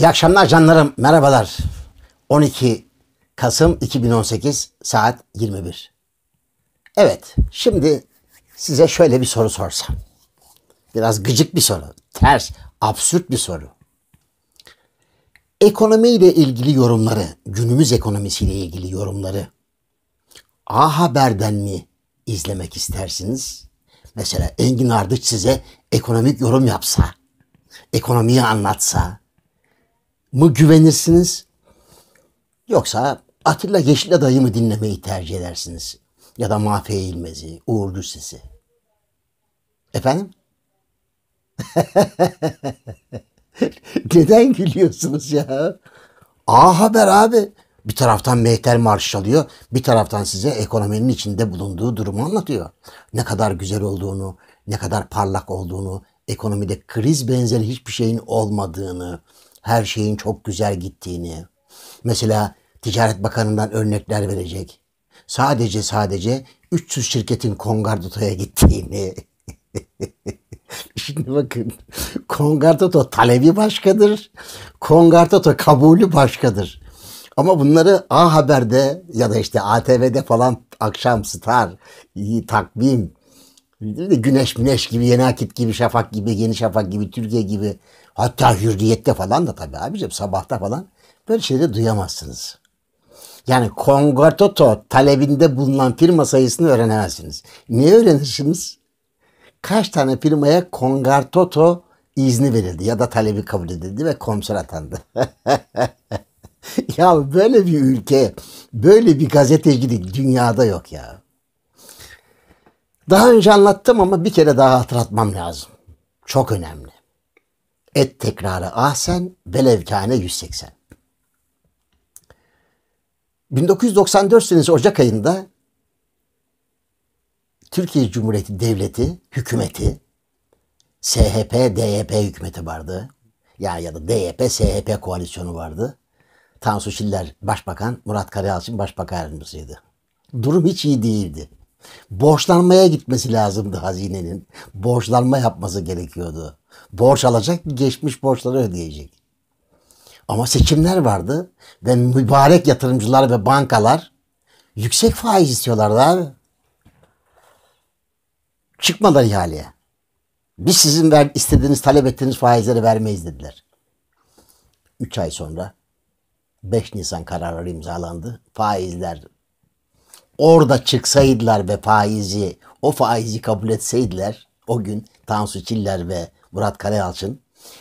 İyi akşamlar canlarım. Merhabalar. 12 Kasım 2018 saat 21. Evet, şimdi size şöyle bir soru sorsam. Biraz gıcık bir soru, ters, absürt bir soru. Ekonomiyle ilgili yorumları, günümüz ekonomisiyle ilgili yorumları A Haber'den mi izlemek istersiniz? Mesela Engin Ardıç size ekonomik yorum yapsa, ekonomiyi anlatsa, mı güvenirsiniz? Yoksa Atilla Yeşil'e dayı mı dinlemeyi tercih edersiniz? Ya da Mahfi Eğilmez'i, Uğur Gürses'i? Efendim? Neden gülüyorsunuz ya? A Haber abi. Bir taraftan Mehter Marş alıyor, bir taraftan size ekonominin içinde bulunduğu durumu anlatıyor. Ne kadar güzel olduğunu, ne kadar parlak olduğunu, ekonomide kriz benzeri hiçbir şeyin olmadığını, her şeyin çok güzel gittiğini, mesela Ticaret Bakanı'ndan örnekler verecek. Sadece sadece 300 şirketin Kongardoto'ya gittiğini. Şimdi bakın Kongardoto talebi başkadır. Kongardoto kabulü başkadır. Ama bunları A Haber'de ya da işte ATV'de falan akşam star, takvim, de güneş güneş gibi, yeni akit gibi, şafak gibi, yeni şafak gibi, Türkiye gibi. Hatta hürriyette falan da tabii abicim sabahta falan böyle şeyleri duyamazsınız. Yani Kongototo talebinde bulunan firma sayısını öğrenemezsiniz. Niye öğrenirsiniz? Kaç tane firmaya Kongartoto izni verildi ya da talebi kabul edildi ve komiser atandı. ya böyle bir ülke, böyle bir gazetecilik dünyada yok ya. Daha önce anlattım ama bir kere daha hatırlatmam lazım. Çok önemli. Et tekrarı ahsen, belevkane 180. 1994 senesi Ocak ayında Türkiye Cumhuriyeti Devleti, hükümeti, SHP, DYP hükümeti vardı. Ya ya da DYP, SHP koalisyonu vardı. Tansu Şiller başbakan, Murat Karayalçın başbakan yardımcısıydı. Durum hiç iyi değildi. Borçlanmaya gitmesi lazımdı hazinenin. Borçlanma yapması gerekiyordu. Borç alacak, geçmiş borçları ödeyecek. Ama seçimler vardı ve mübarek yatırımcılar ve bankalar yüksek faiz istiyorlardı abi. Çıkmadılar ihaleye. Biz sizin ver, istediğiniz, talep ettiğiniz faizleri vermeyiz dediler. 3 ay sonra 5 Nisan kararları imzalandı. Faizler orada çıksaydılar ve faizi, o faizi kabul etseydiler o gün Tansu Çiller ve Murat Karayalçın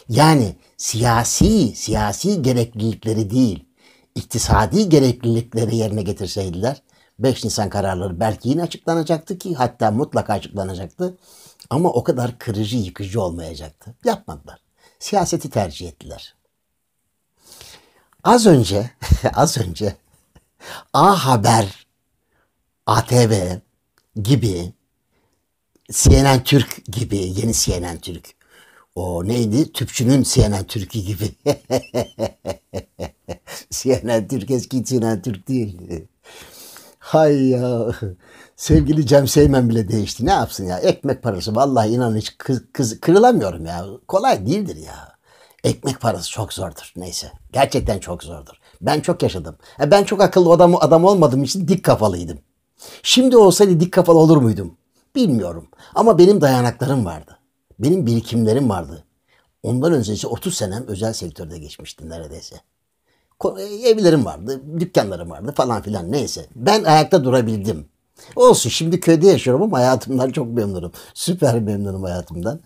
yani siyasi siyasi gereklilikleri değil iktisadi gereklilikleri yerine getirseydiler 5 Nisan kararları belki yine açıklanacaktı ki hatta mutlaka açıklanacaktı ama o kadar kırıcı yıkıcı olmayacaktı. Yapmadılar. Siyaseti tercih ettiler. Az önce az önce A Haber ATV gibi, CNN Türk gibi, yeni CNN Türk. O neydi? Tüpçünün CNN Türk'ü gibi. CNN Türk eski CNN Türk değil. Hay ya. Sevgili Cem Seymen bile değişti. Ne yapsın ya? Ekmek parası. Vallahi inan hiç kız, kız, kırılamıyorum ya. Kolay değildir ya. Ekmek parası çok zordur. Neyse. Gerçekten çok zordur. Ben çok yaşadım. E, ben çok akıllı adam, adam olmadığım için dik kafalıydım. Şimdi olsaydı dik kafalı olur muydum? Bilmiyorum. Ama benim dayanaklarım vardı. Benim birikimlerim vardı. Ondan öncesi 30 senem özel sektörde geçmişti neredeyse. E, evlerim vardı, dükkanlarım vardı falan filan neyse. Ben ayakta durabildim. Olsun şimdi köyde yaşıyorum ama hayatımdan çok memnunum. Süper memnunum hayatımdan.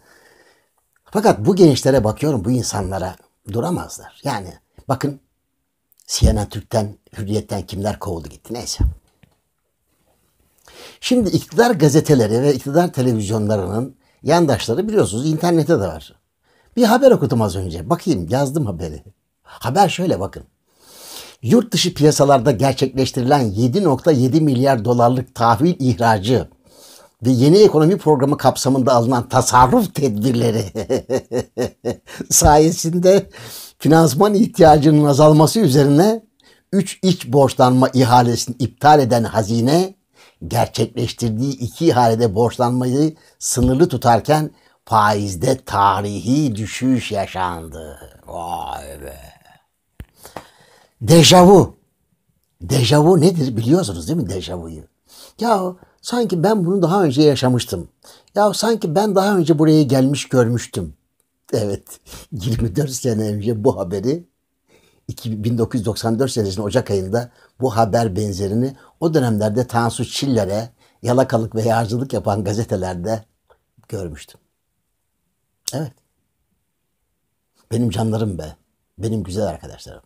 Fakat bu gençlere bakıyorum bu insanlara duramazlar. Yani bakın CNN Türk'ten, Hürriyet'ten kimler kovuldu gitti neyse. Şimdi iktidar gazeteleri ve iktidar televizyonlarının yandaşları biliyorsunuz internete de var. Bir haber okudum az önce. Bakayım yazdım haberi. Haber şöyle bakın. Yurt dışı piyasalarda gerçekleştirilen 7.7 milyar dolarlık tahvil ihracı ve yeni ekonomi programı kapsamında alınan tasarruf tedbirleri sayesinde finansman ihtiyacının azalması üzerine 3 iç borçlanma ihalesini iptal eden hazine gerçekleştirdiği iki ihalede borçlanmayı sınırlı tutarken faizde tarihi düşüş yaşandı. Vay be. Dejavu. Dejavu nedir biliyorsunuz değil mi dejavuyu? Ya sanki ben bunu daha önce yaşamıştım. Ya sanki ben daha önce buraya gelmiş görmüştüm. Evet 24 sene önce bu haberi 1994 senesinin Ocak ayında bu haber benzerini o dönemlerde Tansu Çiller'e yalakalık ve yağcılık yapan gazetelerde görmüştüm. Evet. Benim canlarım be. Benim güzel arkadaşlarım.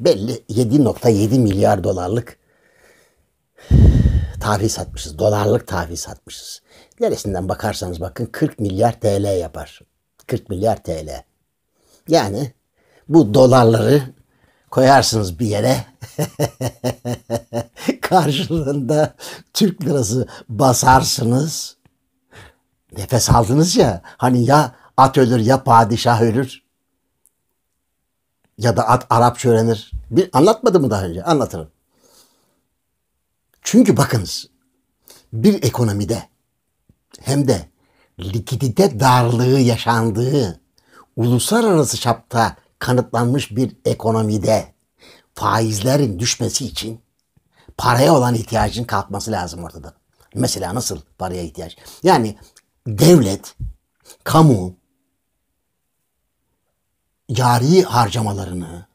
Belli 7.7 milyar dolarlık tahvil satmışız. Dolarlık tahvil satmışız. Neresinden bakarsanız bakın 40 milyar TL yapar. 40 milyar TL. Yani bu dolarları koyarsınız bir yere. Karşılığında Türk lirası basarsınız. Nefes aldınız ya. Hani ya at ölür ya padişah ölür. Ya da at Arapça öğrenir. Bir, anlatmadım mı daha önce? Anlatırım. Çünkü bakınız bir ekonomide hem de likidite darlığı yaşandığı uluslararası çapta kanıtlanmış bir ekonomide faizlerin düşmesi için paraya olan ihtiyacın kalkması lazım ortada. Mesela nasıl paraya ihtiyaç? Yani devlet, kamu cari harcamalarını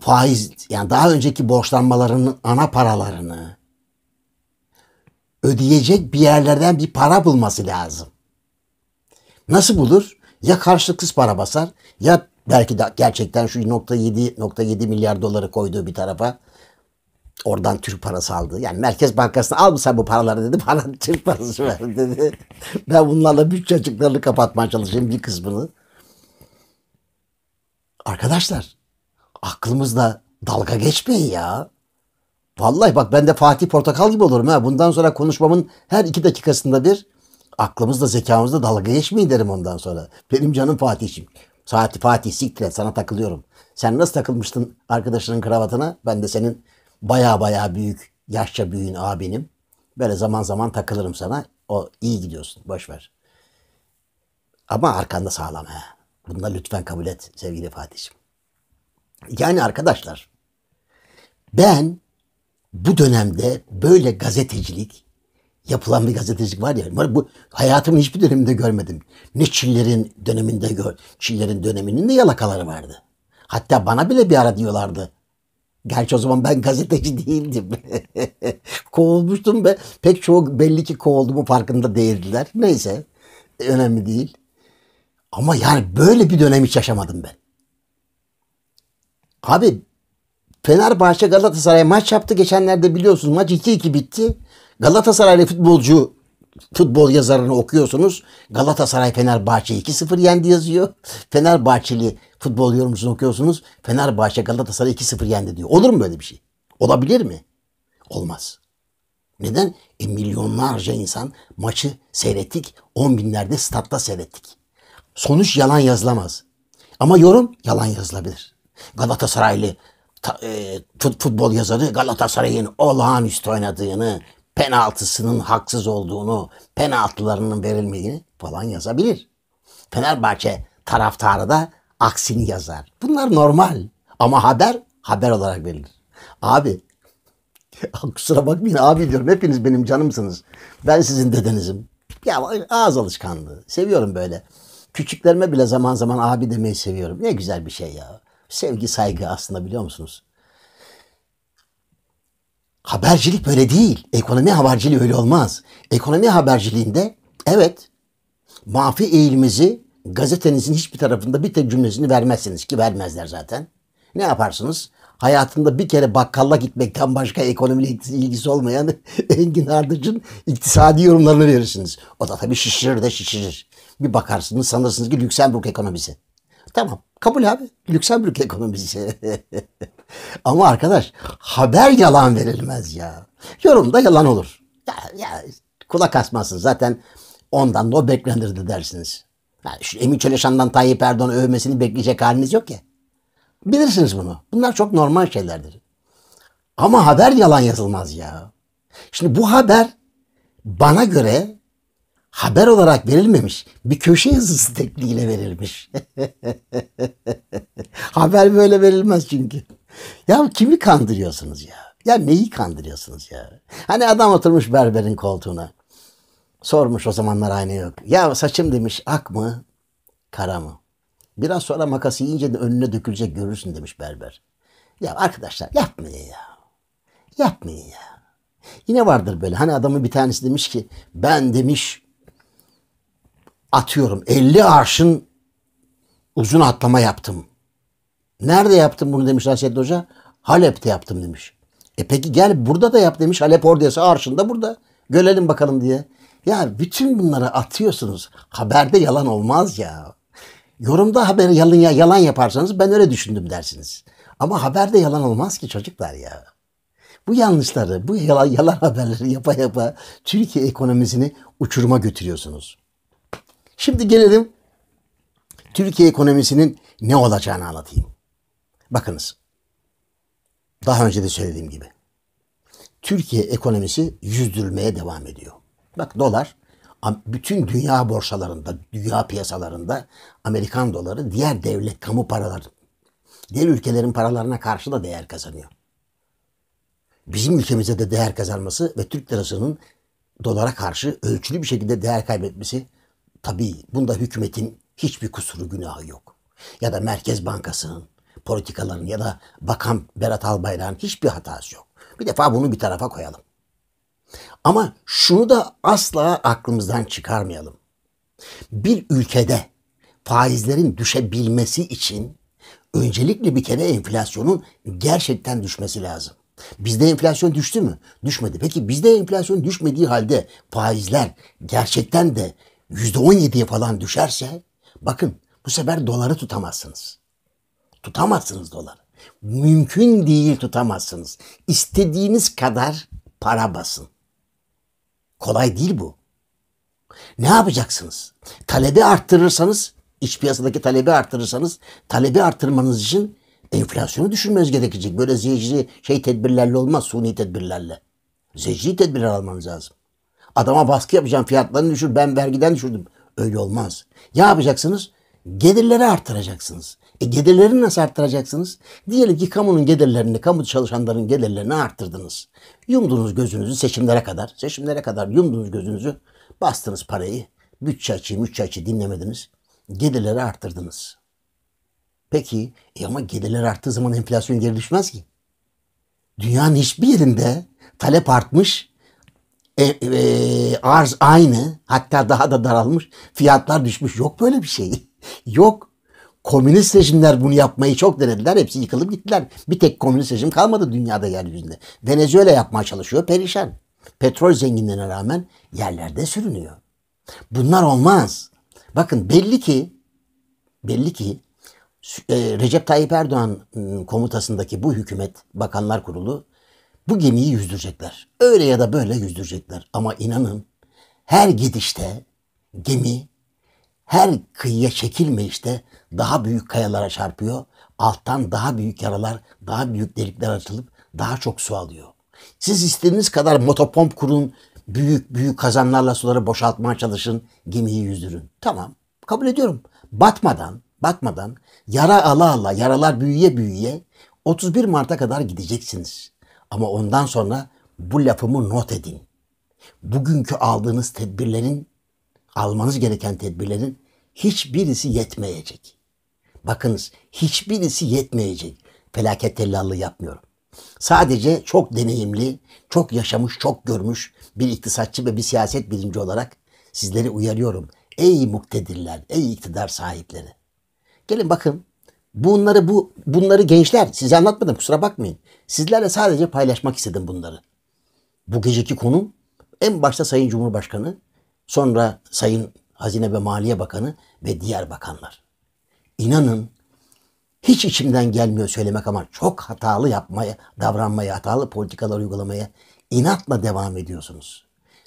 faiz yani daha önceki borçlanmalarının ana paralarını ödeyecek bir yerlerden bir para bulması lazım. Nasıl bulur? ya karşılıksız para basar ya belki de gerçekten şu .7 milyar doları koyduğu bir tarafa oradan Türk parası aldı. Yani Merkez Bankası'na al mı sen bu paraları dedi. Bana Türk parası ver dedi. ben bunlarla bütçe açıklarını kapatmaya çalışayım bir kısmını. Arkadaşlar aklımızda dalga geçmeyin ya. Vallahi bak ben de Fatih Portakal gibi olurum ha. Bundan sonra konuşmamın her iki dakikasında bir aklımızda zekamızda dalga geçmeyin derim ondan sonra. Benim canım Fatih'im. Saati Fatih siktir sana takılıyorum. Sen nasıl takılmıştın arkadaşının kravatına? Ben de senin baya baya büyük, yaşça büyüğün abinim. Böyle zaman zaman takılırım sana. O iyi gidiyorsun. Boş ver. Ama arkanda sağlam he. Bunu da lütfen kabul et sevgili Fatih'im. Yani arkadaşlar ben bu dönemde böyle gazetecilik yapılan bir gazetecilik var ya. Bu hayatımın hiçbir döneminde görmedim. Ne Çiller'in döneminde gör, Çiller'in döneminin de yalakaları vardı. Hatta bana bile bir ara diyorlardı. Gerçi o zaman ben gazeteci değildim. Kovulmuştum ve pek çoğu belli ki kovulduğumu farkında değildiler. Neyse e, önemli değil. Ama yani böyle bir dönem hiç yaşamadım ben. Abi Fenerbahçe Galatasaray maç yaptı. Geçenlerde biliyorsunuz maç 2-2 bitti. Galatasaraylı futbolcu futbol yazarını okuyorsunuz. Galatasaray Fenerbahçe 2-0 yendi yazıyor. Fenerbahçeli futbol yorumcusunu okuyorsunuz. Fenerbahçe Galatasaray 2-0 yendi diyor. Olur mu böyle bir şey? Olabilir mi? Olmaz. Neden? E milyonlarca insan maçı seyrettik. On binlerde statta seyrettik. Sonuç yalan yazılamaz. Ama yorum yalan yazılabilir. Galatasaraylı e, futbol yazarı Galatasaray'ın olağanüstü oynadığını, penaltısının haksız olduğunu, penaltılarının verilmediğini falan yazabilir. Fenerbahçe taraftarı da aksini yazar. Bunlar normal ama haber haber olarak verilir. Abi kusura bakmayın abi diyorum hepiniz benim canımsınız. Ben sizin dedenizim. Ya ağız alışkanlığı. Seviyorum böyle. Küçüklerime bile zaman zaman abi demeyi seviyorum. Ne güzel bir şey ya. Sevgi saygı aslında biliyor musunuz? Habercilik böyle değil. Ekonomi haberciliği öyle olmaz. Ekonomi haberciliğinde evet mafi eğilimizi gazetenizin hiçbir tarafında bir tek cümlesini vermezsiniz ki vermezler zaten. Ne yaparsınız? Hayatında bir kere bakkalla gitmekten başka ekonomiyle ilgisi olmayan Engin Ardıç'ın iktisadi yorumlarını verirsiniz. O da tabii şişirir de şişirir. Bir bakarsınız sanırsınız ki Lüksemburg ekonomisi. Tamam kabul abi. Lüksemburg ekonomisi. Ama arkadaş haber yalan verilmez ya. Yorumda yalan olur. Ya, ya kulak asmazsın zaten ondan da o beklenirdi dersiniz. Yani şu Emin Çeleşan'dan Tayyip Erdoğan övmesini bekleyecek haliniz yok ya. Bilirsiniz bunu. Bunlar çok normal şeylerdir. Ama haber yalan yazılmaz ya. Şimdi bu haber bana göre haber olarak verilmemiş. Bir köşe yazısı tekniğiyle verilmiş. haber böyle verilmez çünkü. Ya kimi kandırıyorsunuz ya? Ya neyi kandırıyorsunuz ya? Hani adam oturmuş berberin koltuğuna. Sormuş o zamanlar aynı yok. Ya saçım demiş ak mı kara mı? Biraz sonra makası yiyince de önüne dökülecek görürsün demiş berber. Ya arkadaşlar yapmayın ya. Yapmayın ya. Yine vardır böyle. Hani adamın bir tanesi demiş ki ben demiş atıyorum 50 arşın uzun atlama yaptım. Nerede yaptım bunu demiş Raşet Hoca? Halep'te yaptım demiş. E peki gel burada da yap demiş. Halep oradaysa arşın da burada. Görelim bakalım diye. Ya bütün bunları atıyorsunuz. Haberde yalan olmaz ya. Yorumda haber yalan, ya, yalan yaparsanız ben öyle düşündüm dersiniz. Ama haberde yalan olmaz ki çocuklar ya. Bu yanlışları, bu yalan, yalan haberleri yapa yapa Türkiye ekonomisini uçuruma götürüyorsunuz. Şimdi gelelim Türkiye ekonomisinin ne olacağını anlatayım. Bakınız. Daha önce de söylediğim gibi. Türkiye ekonomisi yüzdürülmeye devam ediyor. Bak dolar bütün dünya borsalarında, dünya piyasalarında Amerikan doları diğer devlet kamu paraları, diğer ülkelerin paralarına karşı da değer kazanıyor. Bizim ülkemize de değer kazanması ve Türk lirasının dolara karşı ölçülü bir şekilde değer kaybetmesi Tabii bunda hükümetin hiçbir kusuru günahı yok. Ya da Merkez Bankası'nın, politikaların ya da Bakan Berat Albayrak'ın hiçbir hatası yok. Bir defa bunu bir tarafa koyalım. Ama şunu da asla aklımızdan çıkarmayalım. Bir ülkede faizlerin düşebilmesi için öncelikle bir kere enflasyonun gerçekten düşmesi lazım. Bizde enflasyon düştü mü? Düşmedi. Peki bizde enflasyon düşmediği halde faizler gerçekten de yüzde on yediye falan düşerse bakın bu sefer doları tutamazsınız. Tutamazsınız doları. Mümkün değil tutamazsınız. İstediğiniz kadar para basın. Kolay değil bu. Ne yapacaksınız? Talebi arttırırsanız, iç piyasadaki talebi arttırırsanız, talebi arttırmanız için enflasyonu düşürmeniz gerekecek. Böyle zecri şey tedbirlerle olmaz, suni tedbirlerle. Zecri tedbirler almanız lazım. Adama baskı yapacağım fiyatlarını düşür ben vergiden düşürdüm. Öyle olmaz. Ya yapacaksınız? Gelirleri arttıracaksınız. E gelirlerini nasıl arttıracaksınız? Diyelim ki kamunun gelirlerini, kamu çalışanların gelirlerini arttırdınız. Yumdunuz gözünüzü seçimlere kadar. Seçimlere kadar yumdunuz gözünüzü. Bastınız parayı. Bütçe açı, bütçe açı dinlemediniz. Gelirleri arttırdınız. Peki e ama gelirler arttığı zaman enflasyon geri düşmez ki. Dünyanın hiçbir yerinde talep artmış, e, e, arz aynı hatta daha da daralmış fiyatlar düşmüş yok böyle bir şey yok komünist rejimler bunu yapmayı çok denediler hepsi yıkılıp gittiler bir tek komünist rejim kalmadı dünyada yeryüzünde Venezuela yapmaya çalışıyor perişan petrol zenginliğine rağmen yerlerde sürünüyor bunlar olmaz bakın belli ki belli ki e, Recep Tayyip Erdoğan ıı, komutasındaki bu hükümet bakanlar kurulu bu gemiyi yüzdürecekler. Öyle ya da böyle yüzdürecekler. Ama inanın her gidişte gemi her kıyıya çekilme işte daha büyük kayalara çarpıyor. Alttan daha büyük yaralar, daha büyük delikler açılıp daha çok su alıyor. Siz istediğiniz kadar motopomp kurun, büyük büyük kazanlarla suları boşaltmaya çalışın, gemiyi yüzdürün. Tamam, kabul ediyorum. Batmadan, batmadan, yara ala ala, yaralar büyüye büyüye 31 Mart'a kadar gideceksiniz. Ama ondan sonra bu lafımı not edin. Bugünkü aldığınız tedbirlerin, almanız gereken tedbirlerin hiçbirisi yetmeyecek. Bakınız hiçbirisi yetmeyecek. Felaket tellallığı yapmıyorum. Sadece çok deneyimli, çok yaşamış, çok görmüş bir iktisatçı ve bir siyaset bilimci olarak sizleri uyarıyorum. Ey muktedirler, ey iktidar sahipleri. Gelin bakın Bunları bu bunları gençler size anlatmadım kusura bakmayın. Sizlerle sadece paylaşmak istedim bunları. Bu geceki konum en başta Sayın Cumhurbaşkanı, sonra Sayın Hazine ve Maliye Bakanı ve diğer bakanlar. İnanın hiç içimden gelmiyor söylemek ama çok hatalı yapmaya, davranmaya, hatalı politikalar uygulamaya inatla devam ediyorsunuz.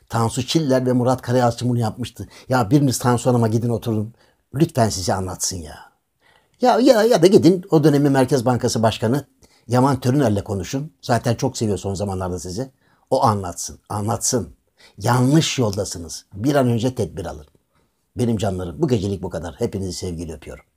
Tansu Çiller ve Murat Karayalçın bunu yapmıştı. Ya biriniz Tansu Hanım'a gidin oturun. Lütfen sizi anlatsın ya. Ya, ya, ya da gidin o dönemin Merkez Bankası Başkanı Yaman Törüner'le konuşun. Zaten çok seviyor son zamanlarda sizi. O anlatsın, anlatsın. Yanlış yoldasınız. Bir an önce tedbir alın. Benim canlarım bu gecelik bu kadar. Hepinizi sevgiyle öpüyorum.